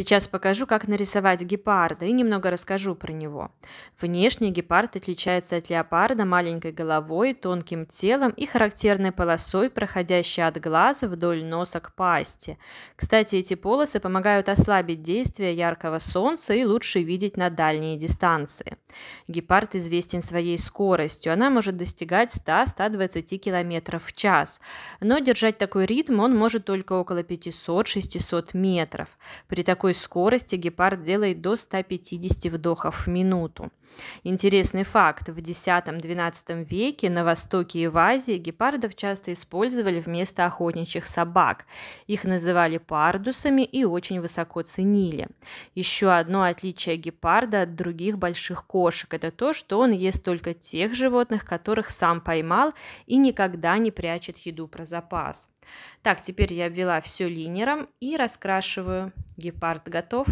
Сейчас покажу, как нарисовать гепарда и немного расскажу про него. Внешне гепард отличается от леопарда маленькой головой, тонким телом и характерной полосой, проходящей от глаза вдоль носа к пасти. Кстати, эти полосы помогают ослабить действие яркого солнца и лучше видеть на дальние дистанции. Гепард известен своей скоростью, она может достигать 100-120 км в час, но держать такой ритм он может только около 500-600 метров. При такой какой скорости гепард делает до 150 вдохов в минуту. Интересный факт. В X-XII веке на Востоке и в Азии гепардов часто использовали вместо охотничьих собак. Их называли пардусами и очень высоко ценили. Еще одно отличие гепарда от других больших кошек – это то, что он ест только тех животных, которых сам поймал и никогда не прячет еду про запас. Так, теперь я обвела все линером и раскрашиваю. Гепард готов?